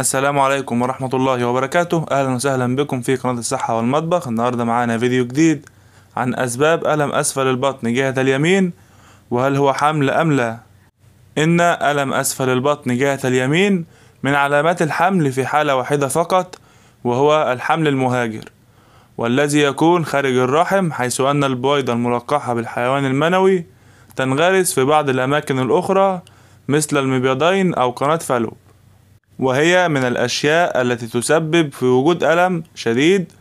السلام عليكم ورحمة الله وبركاته أهلا وسهلا بكم في قناة الصحة والمطبخ النهاردة معانا فيديو جديد عن أسباب ألم أسفل البطن جهة اليمين وهل هو حمل أم لا إن ألم أسفل البطن جهة اليمين من علامات الحمل في حالة واحدة فقط وهو الحمل المهاجر والذي يكون خارج الرحم حيث أن البويضة الملقحة بالحيوان المنوي تنغرس في بعض الأماكن الأخرى مثل المبيضين أو قناة فالوب وهي من الأشياء التي تسبب في وجود ألم شديد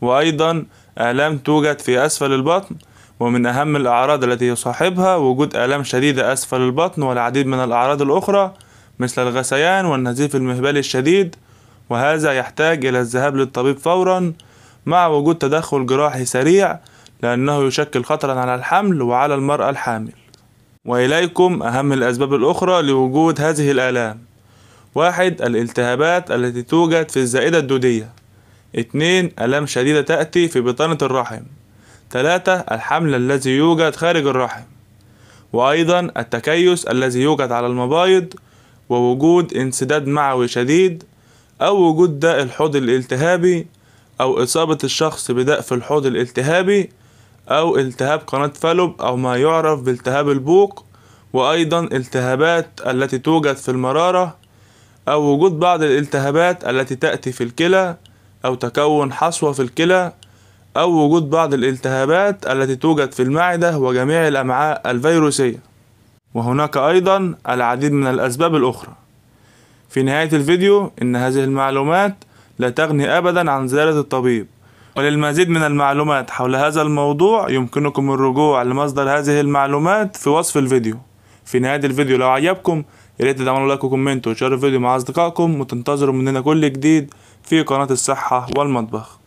وأيضا آلام توجد في أسفل البطن ومن أهم الأعراض التي يصاحبها وجود آلام شديدة أسفل البطن والعديد من الأعراض الأخرى مثل الغثيان والنزيف المهبلي الشديد وهذا يحتاج إلى الذهاب للطبيب فورا مع وجود تدخل جراحي سريع لأنه يشكل خطرا على الحمل وعلى المرأة الحامل وإليكم أهم الأسباب الأخرى لوجود هذه الآلام واحد الالتهابات التي توجد في الزائدة الدودية اتنين ألام شديدة تأتي في بطانة الرحم تلاتة الحمل الذي يوجد خارج الرحم وأيضا التكيس الذي يوجد على المبايض ووجود انسداد معوي شديد أو وجود داء الحوض الالتهابي أو إصابة الشخص بداء في الحوض الالتهابي أو التهاب قناة فالوب أو ما يعرف بالتهاب البوق وأيضا التهابات التي توجد في المرارة أو وجود بعض الالتهابات التي تأتي في الكلى أو تكون حصوة في الكلى أو وجود بعض الالتهابات التي توجد في المعدة وجميع الأمعاء الفيروسية وهناك أيضا العديد من الأسباب الأخرى في نهاية الفيديو إن هذه المعلومات لا تغني أبدا عن زيارة الطبيب وللمزيد من المعلومات حول هذا الموضوع يمكنكم الرجوع لمصدر هذه المعلومات في وصف الفيديو في نهاية الفيديو لو عجبكم يا ريت تعملوا لايك وكومنت وتشاركوا الفيديو مع اصدقائكم وتنتظروا مننا كل جديد في قناة الصحة والمطبخ